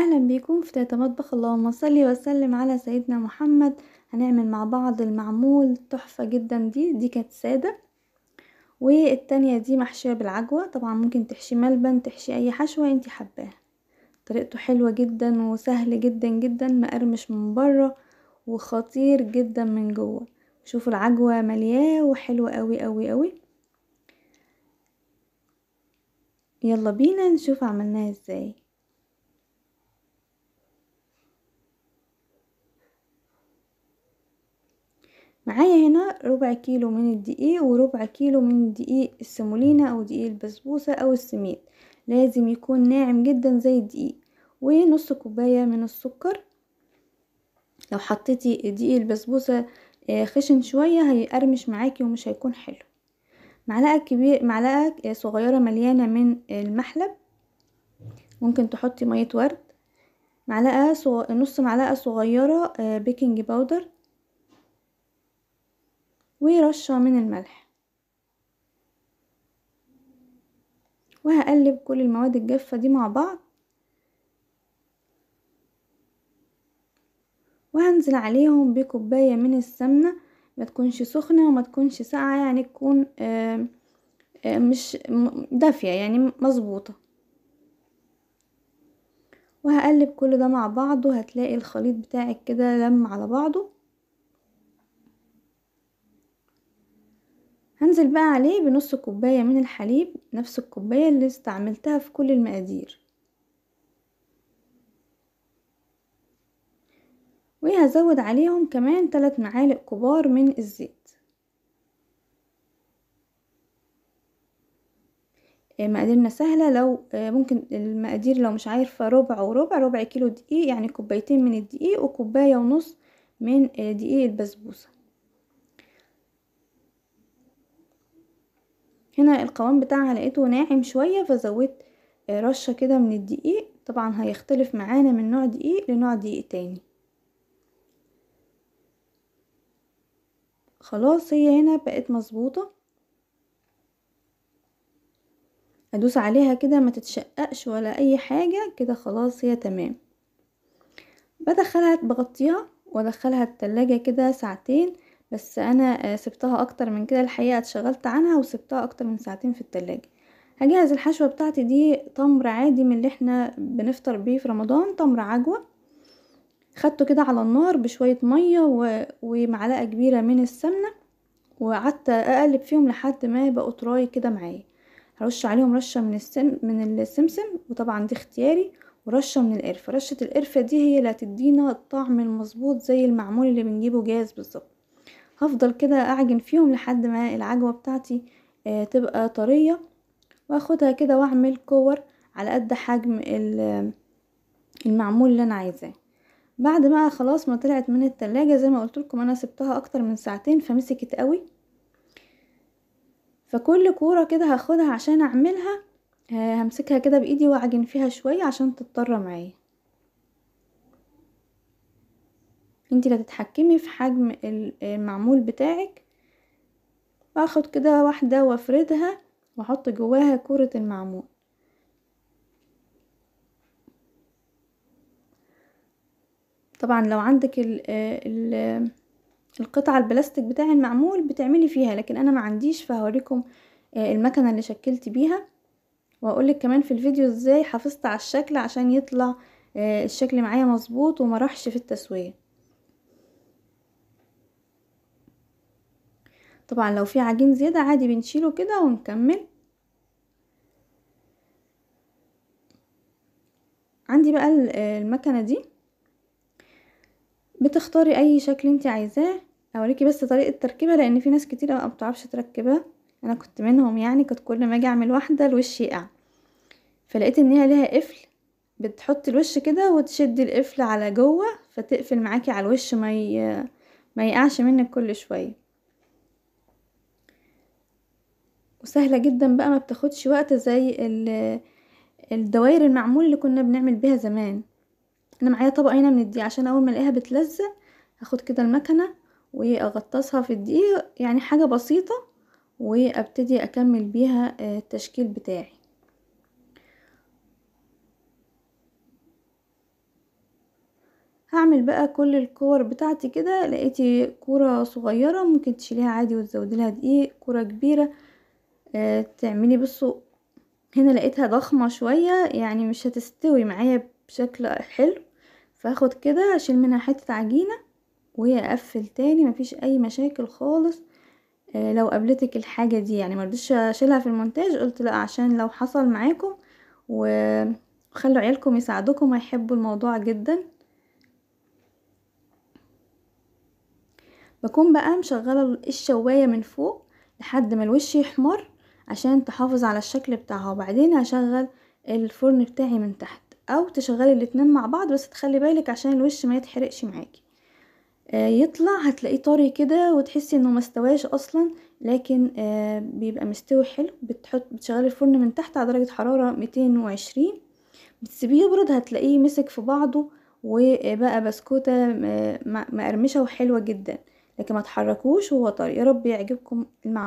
أهلا بيكم في تيتا مطبخ اللهم صلي وسلم على سيدنا محمد هنعمل مع بعض المعمول تحفة جدا دي دي كانت سادة والتانية دي محشية بالعجوة طبعا ممكن تحشي ملبن تحشي أي حشوة انت حباها طريقته حلوة جدا وسهل جدا جدا مقرمش من بره وخطير جدا من جوه شوفوا العجوة ملياه وحلوة قوي قوي قوي يلا بينا نشوف عملناها ازاي معايا هنا ربع كيلو من الدقيق وربع كيلو من دقيق السمولينا او دقيق البسبوسة او السميد لازم يكون ناعم جدا زي الدقيق ونص كوباية من السكر لو حطيتي دقيق البسبوسة آه، خشن شوية هيقرمش معاكي ومش هيكون حلو معلقة كبير معلقة آه، صغيرة مليانة من المحلب ممكن تحطي مية ورد معلقة صغ... نص معلقة صغيرة بيكنج آه، باودر ورشة من الملح وهقلب كل المواد الجافة دي مع بعض وهنزل عليهم بكوباية من السمنة ما تكونش سخنة وما تكونش ساقعة يعني تكون مش دافية يعني مظبوطة وهقلب كل ده مع بعضه هتلاقي الخليط بتاعك كده لم على بعضه هنزل بقى عليه بنص كوباية من الحليب نفس الكوباية اللي استعملتها في كل المقادير وهزود عليهم كمان ثلاث معالق كبار من الزيت آه، مقاديرنا سهلة لو آه، ممكن المقادير لو مش عارفة ربع وربع ربع كيلو دقيق يعني كوبايتين من الدقيق وكوباية ونص من آه، دقيق البسبوسة هنا القوام بتاعها لقيته ناعم شوية فزودت آه، رشة كده من الدقيق طبعا هيختلف معانا من نوع دقيق لنوع دقيق تاني خلاص هي هنا بقت مظبوطة ادوس عليها كده ما تتشققش ولا اي حاجة كده خلاص هي تمام بدخلها بغطيها وادخلها التلاجة كده ساعتين بس انا آه، سبتها اكتر من كده الحقيقه اتشغلت عنها وسبتها اكتر من ساعتين في التلاجة هجهز الحشوه بتاعتي دي تمر عادي من اللي احنا بنفطر بيه في رمضان تمر عجوه خدته كده على النار بشويه ميه و... ومعلقه كبيره من السمنه وقعدت اقلب فيهم لحد ما بقوا طراي كده معايا هرش عليهم رشه من السم من السمسم وطبعا دي اختياري ورشه من القرفه رشه القرفه دي هي اللي هتدينا الطعم المظبوط زي المعمول اللي بنجيبه جاهز بالظبط هفضل كده اعجن فيهم لحد ما العجوة بتاعتي آه، تبقى طرية واخدها كده واعمل كور على قد حجم المعمول اللي انا عايزاه بعد بقى خلاص ما طلعت من التلاجة زي ما قلت لكم انا سبتها اكتر من ساعتين فمسكت قوي فكل كورة كده هاخدها عشان اعملها آه، همسكها كده بايدي واعجن فيها شوية عشان تضطر معايا انت اللي هتتحكمي في حجم المعمول بتاعك باخد كده واحدة وافردها واحط جواها كرة المعمول طبعا لو عندك ال ال القطعة البلاستيك بتاع المعمول بتعملي فيها لكن انا ما عنديش فهوريكم آه، المكنة اللي شكلت بيها وهقولك كمان في الفيديو ازاي حافظت على الشكل عشان يطلع آه، الشكل معايا مظبوط وما راحش في التسوية طبعا لو في عجين زيادة عادي بنشيله كده ونكمل عندي بقى المكنة دي بتختاري اي شكل انت عايزاه اوريكي بس طريقة تركيبها لان في ناس كتير ما مبتعرفش تركبها انا كنت منهم يعني كنت كل ما اجي اعمل واحدة الوش يقع فلقيت ان هي ليها قفل بتحطي الوش كده وتشدي القفل على جوه فتقفل معاكي على الوش ما ي... ما يقعش منك كل شويه وسهلة جدا بقى ما بتاخدش وقت زي الدوائر المعمول اللي كنا بنعمل بيها زمان انا معايا طبقة هنا من الدقيق عشان اول ما الاقيها بتلزق هاخد كده المكنة واغطسها في الدقيق يعني حاجة بسيطة وابتدي اكمل بيها آه، التشكيل بتاعي هعمل بقى كل الكور بتاعتي كده لقيتي كورة صغيرة ممكن تشيليها عادي وتزودي لها دقيق كورة كبيرة آه، تعملي بصوا هنا لقيتها ضخمة شوية يعني مش هتستوي معايا بشكل حلو فاخد كده اشيل منها حتة عجينة وهي اقفل تاني مفيش اي مشاكل خالص آه، لو قابلتك الحاجة دي يعني مرضيش اشيلها في المونتاج قلت لا عشان لو حصل معاكم وخلوا عيالكم يساعدوكم هيحبوا الموضوع جدا بكون بقى مشغلة الشواية من فوق لحد ما الوش يحمر عشان تحافظ على الشكل بتاعها وبعدين هشغل الفرن بتاعي من تحت او تشغلي الاتنين مع بعض بس تخلي بالك عشان الوش ما يتحرقش معاكي آه، يطلع هتلاقيه طري كده وتحسي انه مستواش اصلا لكن آه، بيبقى مستوي حلو بتحط بتشغلي الفرن من تحت على درجة حرارة 220 بتسيبيه يبرد هتلاقيه مسك في بعضه وبقى بسكوتة آه، مقرمشة وحلوة جدا لكن ما تحركوش وهو طري يا رب يعجبكم المعمل